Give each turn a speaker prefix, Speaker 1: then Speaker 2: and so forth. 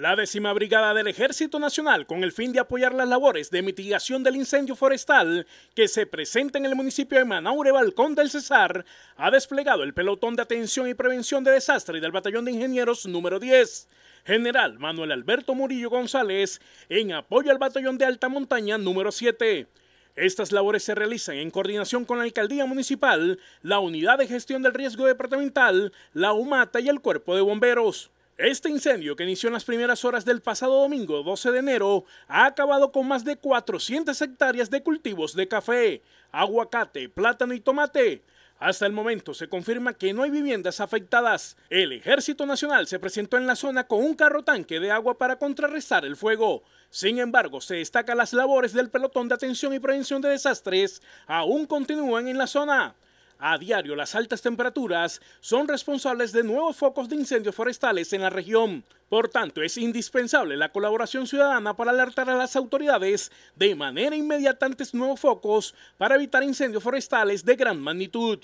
Speaker 1: La décima brigada del Ejército Nacional, con el fin de apoyar las labores de mitigación del incendio forestal que se presenta en el municipio de Manaure Balcón del Cesar, ha desplegado el pelotón de atención y prevención de desastre del Batallón de Ingenieros número 10. General Manuel Alberto Murillo González, en apoyo al Batallón de Alta Montaña número 7. Estas labores se realizan en coordinación con la Alcaldía Municipal, la Unidad de Gestión del Riesgo Departamental, la UMATA y el Cuerpo de Bomberos. Este incendio, que inició en las primeras horas del pasado domingo 12 de enero, ha acabado con más de 400 hectáreas de cultivos de café, aguacate, plátano y tomate. Hasta el momento se confirma que no hay viviendas afectadas. El Ejército Nacional se presentó en la zona con un carro tanque de agua para contrarrestar el fuego. Sin embargo, se destaca las labores del pelotón de atención y prevención de desastres aún continúan en la zona. A diario, las altas temperaturas son responsables de nuevos focos de incendios forestales en la región. Por tanto, es indispensable la colaboración ciudadana para alertar a las autoridades de manera inmediata ante nuevos focos para evitar incendios forestales de gran magnitud.